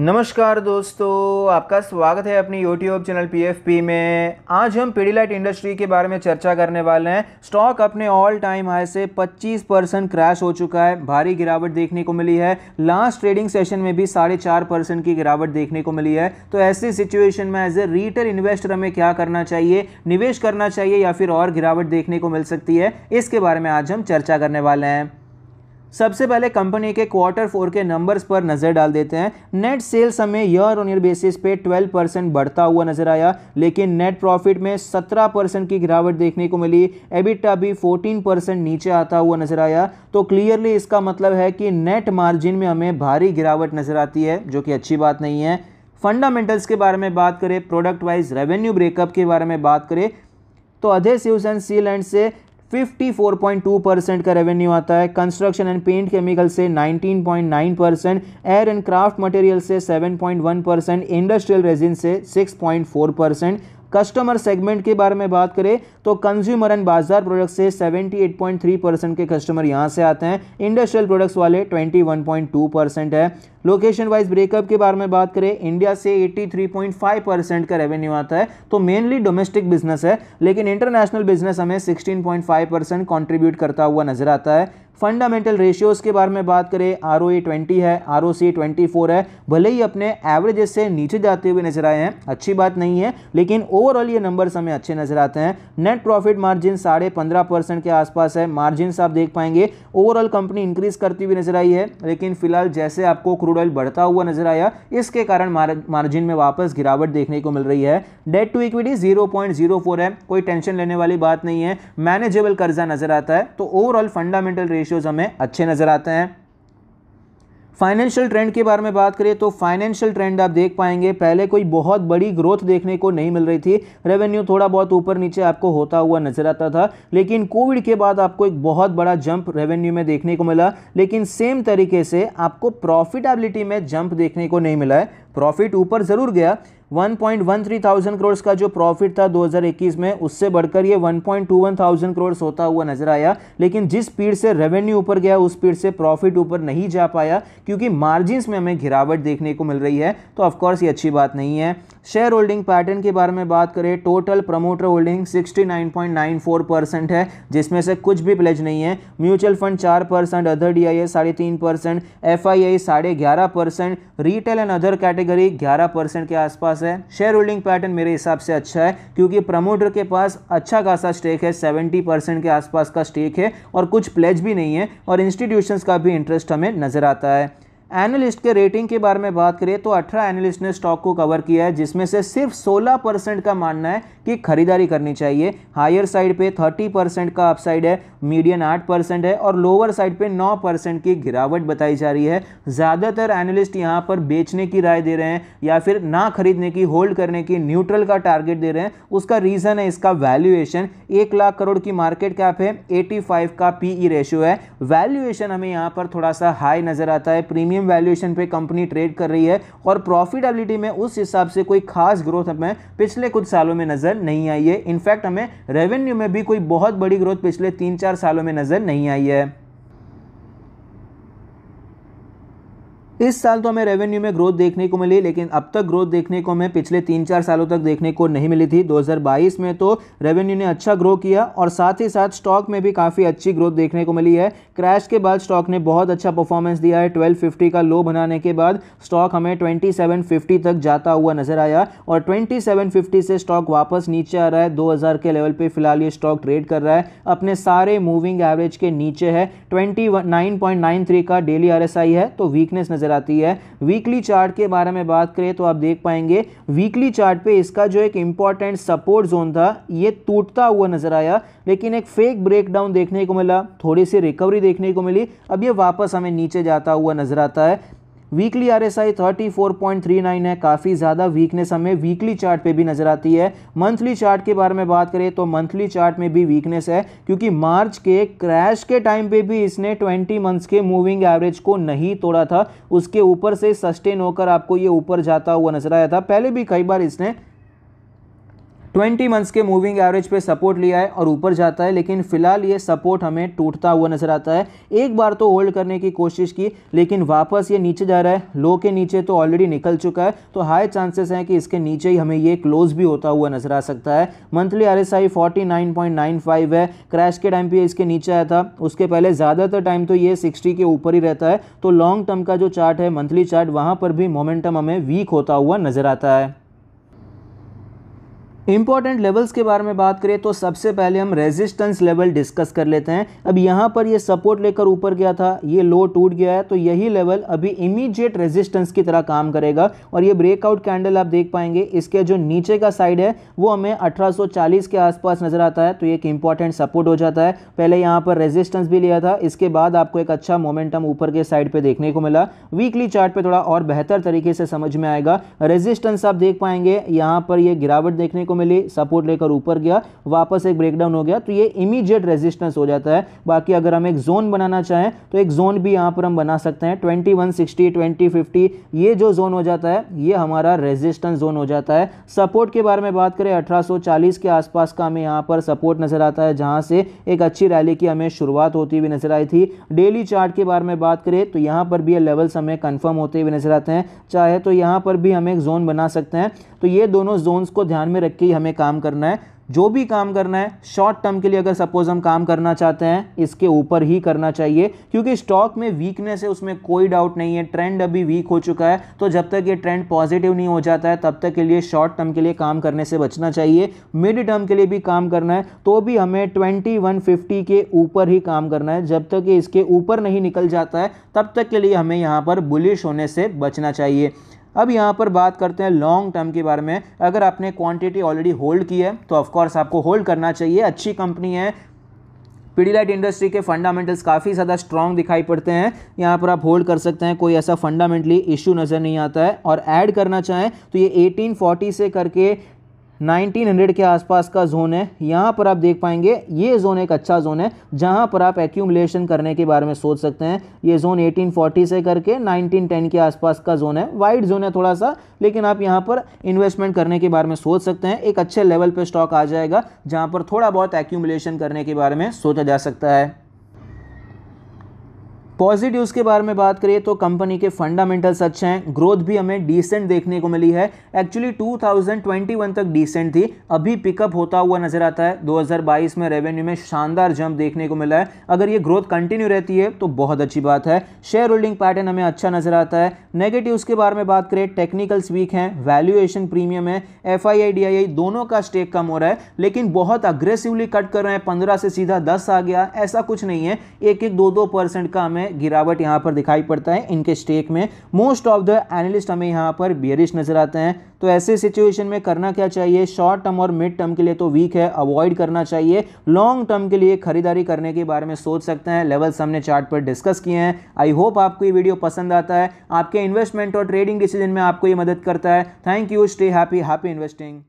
नमस्कार दोस्तों आपका स्वागत है अपनी यूट्यूब चैनल पी में आज हम पीडीलाइट इंडस्ट्री के बारे में चर्चा करने वाले हैं स्टॉक अपने ऑल टाइम हाई से 25 परसेंट क्रैश हो चुका है भारी गिरावट देखने को मिली है लास्ट ट्रेडिंग सेशन में भी साढ़े चार परसेंट की गिरावट देखने को मिली है तो ऐसी सिचुएशन में एज ए रिटेल इन्वेस्टर हमें क्या करना चाहिए निवेश करना चाहिए या फिर और गिरावट देखने को मिल सकती है इसके बारे में आज हम चर्चा करने वाले हैं सबसे पहले कंपनी के क्वार्टर फोर के नंबर्स पर नज़र डाल देते हैं नेट सेल्स हमें ईयर ऑन ईयर बेसिस पे 12 परसेंट बढ़ता हुआ नजर आया लेकिन नेट प्रॉफिट में 17 परसेंट की गिरावट देखने को मिली एबिटा भी 14 परसेंट नीचे आता हुआ नजर आया तो क्लियरली इसका मतलब है कि नेट मार्जिन में हमें भारी गिरावट नज़र आती है जो कि अच्छी बात नहीं है फंडामेंटल्स के बारे में बात करें प्रोडक्ट वाइज रेवेन्यू ब्रेकअप के बारे में बात करें तो अधे सिवसन सीलैंड से 54.2 परसेंट का रेवेन्यू आता है कंस्ट्रक्शन एंड पेंट केमिकल से 19.9 percent art and craft material से 7.1 परसेंट इंडस्ट्रियल रेजिन से 6.4 परसेंट कस्टमर सेगमेंट के बारे में बात करें तो कंज्यूमर एंड बाजार प्रोडक्ट से 78.3 परसेंट के कस्टमर यहाँ से आते हैं इंडस्ट्रियल प्रोडक्ट्स वाले 21.2 परसेंट है लोकेशन वाइज ब्रेकअप के बारे में बात करें इंडिया से 83.5 परसेंट का रेवेन्यू आता है तो मेनली डोमेस्टिक बिजनेस है लेकिन इंटरनेशनल बिजनेस हमें 16.5 परसेंट कॉन्ट्रीब्यूट करता हुआ नजर आता है फंडामेंटल रेशियोज़ के बारे में बात करें आर ओ है आर ओ है भले ही अपने एवरेज से नीचे जाते हुए नजर आए हैं अच्छी बात नहीं है लेकिन ओवरऑल ये नंबर्स हमें अच्छे नजर आते हैं नेट नेट प्रॉफिट मार्जिन साढ़े पंद्रह परसेंट के आसपास है मार्जिन आप देख पाएंगे ओवरऑल कंपनी इंक्रीज करती हुई नजर आई है लेकिन फिलहाल जैसे आपको क्रूड ऑयल बढ़ता हुआ नजर आया इसके कारण मार्जिन में वापस गिरावट देखने को मिल रही है डेट टू इक्विटी जीरो है कोई टेंशन लेने वाली बात नहीं है मैनेजेबल कर्जा नजर आता है तो ओवरऑल फंडामेंटल रेशियोज हमें अच्छे नजर आते हैं फाइनेंशियल ट्रेंड के बारे में बात करें तो फाइनेंशियल ट्रेंड आप देख पाएंगे पहले कोई बहुत बड़ी ग्रोथ देखने को नहीं मिल रही थी रेवेन्यू थोड़ा बहुत ऊपर नीचे आपको होता हुआ नजर आता था लेकिन कोविड के बाद आपको एक बहुत बड़ा जंप रेवेन्यू में देखने को मिला लेकिन सेम तरीके से आपको प्रॉफिटेबिलिटी में जंप देखने को नहीं मिला है प्रॉफिट ऊपर ज़रूर गया 1.13000 थाउजेंड करोड़ का जो प्रॉफिट था 2021 में उससे बढ़कर ये 1.21000 थाउजेंड करोड़ होता हुआ नजर आया लेकिन जिस स्पीड से रेवेन्यू ऊपर गया उस स्पीड से प्रॉफिट ऊपर नहीं जा पाया क्योंकि मार्जिन में हमें गिरावट देखने को मिल रही है तो ऑफकोर्स ये अच्छी बात नहीं है शेयर होल्डिंग पैटर्न के बारे में बात करें टोटल प्रमोटर होल्डिंग 69.94 परसेंट है जिसमें से कुछ भी प्लेज नहीं है म्यूचुअल फंड चार percent other D I A साढ़े तीन परसेंट एफ आई आई साढ़े ग्यारह percent retail and other category ग्यारह परसेंट के आसपास पास है शेयर होल्डिंग पैटर्न मेरे हिसाब से अच्छा है क्योंकि प्रमोटर के पास अच्छा खासा स्टेक है सेवेंटी परसेंट के आसपास का स्टेक है और कुछ प्लेज भी नहीं है और इंस्टीट्यूशंस का भी इंटरेस्ट हमें नज़र आता है एनालिस्ट के रेटिंग के बारे में बात करें तो 18 एनालिस्ट ने स्टॉक को कवर किया है जिसमें से सिर्फ 16 परसेंट का मानना है कि खरीदारी करनी चाहिए हायर साइड पे 30 परसेंट का अपसाइड है मीडियम 8 परसेंट है और लोअर साइड पे 9 परसेंट की गिरावट बताई जा रही है ज़्यादातर एनालिस्ट यहाँ पर बेचने की राय दे रहे हैं या फिर ना खरीदने की होल्ड करने की न्यूट्रल का टारगेट दे रहे हैं उसका रीज़न है इसका वैल्यूएशन एक लाख करोड़ की मार्केट कैप है एटी का पी रेशियो है वैल्यूएशन हमें यहाँ पर थोड़ा सा हाई नज़र आता है प्रीमियम प्रीमियम वैल्यूएशन पे कंपनी ट्रेड कर रही है और प्रॉफिटेबिलिटी में उस हिसाब से कोई खास ग्रोथ हमें पिछले कुछ सालों में नज़र नहीं आई है इनफैक्ट हमें रेवेन्यू में भी कोई बहुत बड़ी ग्रोथ पिछले तीन चार सालों में नज़र नहीं आई है इस साल तो हमें रेवेन्यू में ग्रोथ देखने को मिली लेकिन अब तक ग्रोथ देखने को हमें पिछले तीन चार सालों तक देखने को नहीं मिली थी 2022 में तो रेवेन्यू ने अच्छा ग्रो किया और साथ ही साथ स्टॉक में भी काफ़ी अच्छी ग्रोथ देखने को मिली है क्रैश के बाद स्टॉक ने बहुत अच्छा परफॉर्मेंस दिया है ट्वेल्व का लो बनाने के बाद स्टॉक हमें ट्वेंटी तक जाता हुआ नजर आया और ट्वेंटी से स्टॉक वापस नीचे आ रहा है दो के लेवल पर फिलहाल ये स्टॉक ट्रेड कर रहा है अपने सारे मूविंग एवरेज के नीचे है ट्वेंटी का डेली आर है तो वीकनेस नजर नज़र आती है वीकली चार्ट के बारे में बात करें तो आप देख पाएंगे वीकली चार्ट पे इसका जो एक इंपॉर्टेंट सपोर्ट जोन था ये टूटता हुआ नज़र आया लेकिन एक फेक ब्रेकडाउन देखने को मिला थोड़ी सी रिकवरी देखने को मिली अब ये वापस हमें नीचे जाता हुआ नज़र आता है weekly R S I thirty four point three nine है काफ़ी ज़्यादा वीकनेस हमें वीकली चार्ट पे भी नज़र आती है मंथली चार्ट के बारे में बात करें तो मंथली चार्ट में भी वीकनेस है क्योंकि मार्च के क्रैश के टाइम पे भी इसने ट्वेंटी मंथ्स के मूविंग एवरेज को नहीं तोड़ा था उसके ऊपर से सस्टेन होकर आपको ये ऊपर जाता हुआ नजर आया था पहले भी कई बार इसने 20 मंथ्स के मूविंग एवरेज पे सपोर्ट लिया है और ऊपर जाता है लेकिन फिलहाल ये सपोर्ट हमें टूटता हुआ नजर आता है एक बार तो होल्ड करने की कोशिश की लेकिन वापस ये नीचे जा रहा है लो के नीचे तो ऑलरेडी निकल चुका है तो हाई चांसेस हैं कि इसके नीचे ही हमें ये क्लोज भी होता हुआ नजर आ सकता है मंथली आर एस आई है क्रैश के टाइम पर इसके नीचे आया था उसके पहले ज़्यादातर टाइम तो ये सिक्सटी के ऊपर ही रहता है तो लॉन्ग टर्म का जो चार्ट है मंथली चार्ट वहाँ पर भी मोमेंटम हमें वीक होता हुआ नजर आता है इंपॉर्टेंट लेवल्स के बारे में बात करें तो सबसे पहले हम रेजिस्टेंस लेवल डिस्कस कर लेते हैं अब यहाँ पर ये सपोर्ट लेकर ऊपर गया था ये लो टूट गया है तो यही लेवल अभी इमीडिएट रेजिस्टेंस की तरह काम करेगा और ये ब्रेकआउट कैंडल आप देख पाएंगे इसके जो नीचे का साइड है वो हमें 1840 के आसपास नज़र आता है तो एक इंपॉर्टेंट सपोर्ट हो जाता है पहले यहाँ पर रेजिस्टेंस भी लिया था इसके बाद आपको एक अच्छा मोमेंटम ऊपर के साइड पर देखने को मिला वीकली चार्ट थोड़ा और बेहतर तरीके से समझ में आएगा रेजिस्टेंस आप देख पाएंगे यहाँ पर ये गिरावट देखने को मिली सपोर्ट लेकर ऊपर गया वापस एक ब्रेकडाउन हो गया तो ये इमीडिएट रेजिस्टेंस हो जाता है बाकी अगर हम एक जोन बनाना चाहें तो एक जोन भी यहाँ पर हम बना सकते हैं twenty one sixty twenty fifty ये जो जोन हो जाता है ये हमारा रेजिस्टेंस जोन हो जाता है सपोर्ट के बारे में बात करें अठारह के आसपास का हमें यहाँ पर सपोर्ट नजर आता है जहाँ से एक अच्छी रैली की हमें शुरुआत होती हुई नजर आई थी डेली चार्ट के बारे में बात करें तो यहाँ पर भी ये लेवल्स हमें कन्फर्म होते हुए नजर आते हैं चाहे तो यहाँ पर भी हम एक जोन बना सकते हैं तो ये दोनों जोन्स को ध्यान में रख के लिए हमें काम करना है जो भी काम करना है शॉर्ट टर्म के लिए अगर सपोज हम काम करना चाहते हैं इसके ऊपर ही करना चाहिए क्योंकि स्टॉक में वीकनेस है उसमें कोई डाउट नहीं है ट्रेंड अभी वीक हो चुका है तो जब तक ये ट्रेंड पॉजिटिव नहीं हो जाता है तब तक के लिए शॉर्ट टर्म के लिए काम करने से बचना चाहिए मिड टर्म के लिए भी काम करना है तो भी हमें ट्वेंटी के ऊपर ही काम करना है जब तक ये इसके ऊपर नहीं निकल जाता है तब तक के लिए हमें यहाँ पर बुलिश होने से बचना चाहिए अब यहाँ पर बात करते हैं लॉन्ग टर्म के बारे में अगर आपने क्वांटिटी ऑलरेडी होल्ड की है तो ऑफकोर्स आपको होल्ड करना चाहिए अच्छी कंपनी है पीडीलाइट इंडस्ट्री के फंडामेंटल्स काफ़ी ज़्यादा स्ट्रॉन्ग दिखाई पड़ते हैं यहाँ पर आप होल्ड कर सकते हैं कोई ऐसा फंडामेंटली इशू नज़र नहीं आता है और ऐड करना चाहें तो ये 1840 से करके 1900 के आसपास का जोन है यहाँ पर आप देख पाएंगे ये जोन एक अच्छा जोन है जहाँ पर आप एक्यूमलेशन करने के बारे में सोच सकते हैं ये जोन 1840 से करके 1910 के आसपास का जोन है वाइड जोन है थोड़ा सा लेकिन आप यहाँ पर इन्वेस्टमेंट करने के बारे में सोच सकते हैं एक अच्छे लेवल पर स्टॉक आ जाएगा जहाँ पर थोड़ा बहुत एक्यूमलेशन करने के बारे में सोचा जा सकता है पॉजिटिव्स के बारे में बात करें तो कंपनी के फंडामेंटल्स अच्छे हैं ग्रोथ भी हमें डिसेंट देखने को मिली है एक्चुअली 2021 तक डिसेंट थी अभी पिकअप होता हुआ नजर आता है 2022 में रेवेन्यू में शानदार जंप देखने को मिला है अगर ये ग्रोथ कंटिन्यू रहती है तो बहुत अच्छी बात है शेयर होल्डिंग पैटर्न हमें अच्छा नजर आता है नेगेटिव्स के बारे में बात करें टेक्निकल्स वीक हैं वैल्यूएशन प्रीमियम है एफ आई दोनों का स्टेक कम हो रहा है लेकिन बहुत अग्रेसिवली कट कर रहे हैं पंद्रह से सीधा दस आ गया ऐसा कुछ नहीं है एक एक दो दो परसेंट का हमें में गिरावट यहाँ पर दिखाई पड़ता है इनके स्टेक में मोस्ट ऑफ द एनालिस्ट हमें यहाँ पर बियरिश नजर आते हैं तो ऐसे सिचुएशन में करना क्या चाहिए शॉर्ट टर्म और मिड टर्म के लिए तो वीक है अवॉइड करना चाहिए लॉन्ग टर्म के लिए खरीदारी करने के बारे में सोच सकते हैं लेवल्स हमने चार्ट पर डिस्कस किए हैं आई होप आपको ये वीडियो पसंद आता है आपके इन्वेस्टमेंट और ट्रेडिंग डिसीजन में आपको ये मदद करता है thank you stay happy happy investing